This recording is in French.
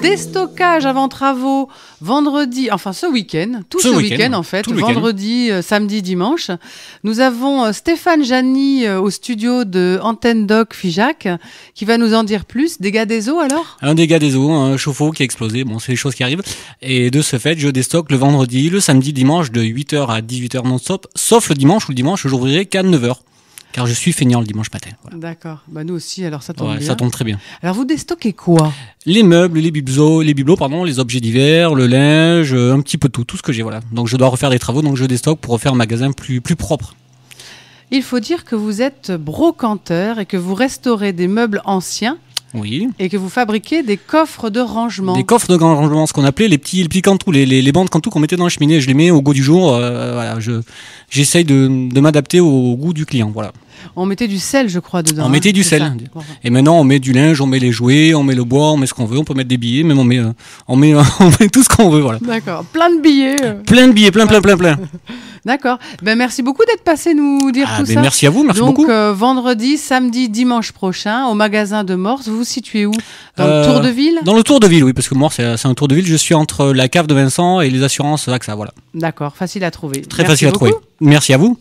Destockage avant travaux, vendredi, enfin ce week-end, tout ce, week-end en fait, vendredi, euh, samedi, dimanche. Nous avons euh, Stéphane Jani euh, au studio de Antenne Doc FIJAC qui va nous en dire plus. Dégâts des eaux alors Un dégât des eaux, un chauffe-eau qui a explosé, bon c'est les choses qui arrivent. Et de ce fait, je déstocke le vendredi, le samedi, dimanche de 8h à 18h non-stop, sauf le dimanche où le dimanche je n'ouvrirai qu'à 9h car je suis feignant le dimanche matin. D'accord. Bah, nous aussi, alors ça tombe bien. Ça tombe très bien. Alors vous déstockez quoi Les meubles, les bibelots, les pardon, les objets divers, le linge, euh, un petit peu tout, tout ce que j'ai. Voilà. Donc je dois refaire des travaux, donc je déstocke pour refaire un magasin plus, plus propre. Il faut dire que vous êtes brocanteur et que vous restaurez des meubles anciens oui. Et que vous fabriquez des coffres de rangement. Des coffres de rangement, ce qu'on appelait les petits, les cantous, les, les, bandes cantous qu'on mettait dans la cheminée. Je les mets au goût du jour. Euh, voilà, je, j'essaye de, m'adapter au, goût du client. Voilà. On mettait du sel, je crois, dedans. On mettait hein, du sel. Et maintenant, on met du linge, on met les jouets, on met le bois, on met ce qu'on veut. On peut mettre des billets, même on met, euh, on met, tout ce qu'on veut. Voilà. D'accord. Plein de billets. Euh. Plein de billets, plein, plein, plein, plein. D'accord. Ben, merci beaucoup d'être passé nous dire ah, tout ben, ça. Merci à vous, merci beaucoup. Donc, euh, vendredi, samedi, dimanche prochain, au magasin de Morse, vous vous situez où Dans le Tour de Ville Dans le Tour de Ville, oui, parce que Morse, c'est un Tour de Ville. Je suis entre la cave de Vincent et les assurances AXA. Voilà. D'accord. Facile à trouver. Très facile à trouver. Merci à vous.